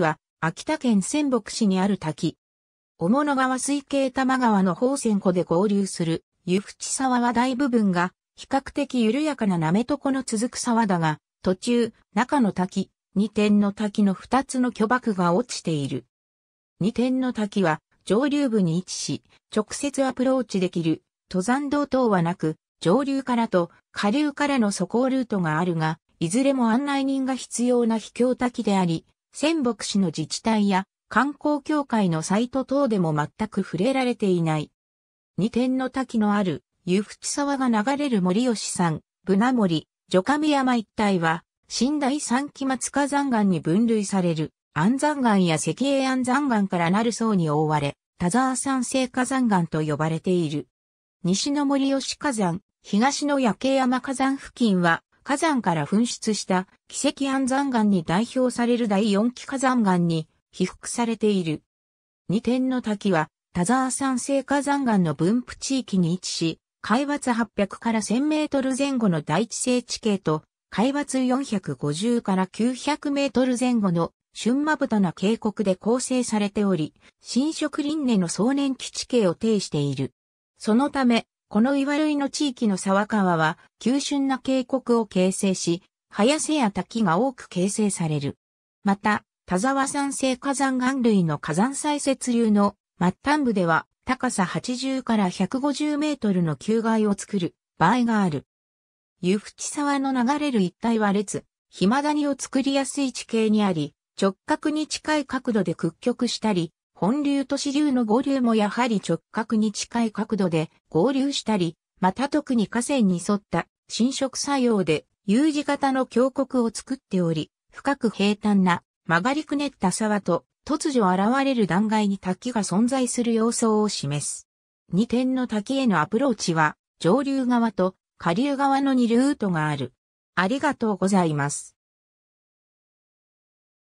は、秋田県仙北市にある滝。雄物川水系多摩川の宝泉湖で合流する、湯淵沢は大部分が、比較的緩やかな舐滑床の続く沢だが、途中、中の滝、二点の滝の二つの巨爆が落ちている。二点の滝は、上流部に位置し、直接アプローチできる、登山道等はなく、上流からと下流からの渡行ルートがあるが、いずれも案内人が必要な秘境滝であり、仙北市の自治体や観光協会のサイト等でも全く触れられていない。二点の滝のある湯淵沢が流れる森吉山、船森、女神山一帯は、新第三期末火山岩に分類される、安山岩や石英安山岩からなる層に覆われ、田沢山性火山岩と呼ばれている。西の森吉火山、東の夜景山火山付近は、火山から噴出した奇跡安山岩に代表される第四期火山岩に被覆されている。二点の滝は田沢山生火山岩の分布地域に位置し、海抜800から1000メートル前後の大地性地形と、海抜450から900メートル前後の春まぶたな渓谷で構成されており、新植林根の総年期地形を呈している。そのため、この岩類の地域の沢川は、急峻な渓谷を形成し、早瀬や滝が多く形成される。また、田沢山性火山岩類の火山砕雪流の末端部では、高さ80から150メートルの球外を作る場合がある。湯淵沢の流れる一帯は列、暇谷を作りやすい地形にあり、直角に近い角度で屈曲したり、本流と支流の合流もやはり直角に近い角度で合流したり、また特に河川に沿った侵食作用で U 字型の峡谷を作っており、深く平坦な曲がりくねった沢と突如現れる断崖に滝が存在する様相を示す。二点の滝へのアプローチは上流側と下流側の二ルートがある。ありがとうございます。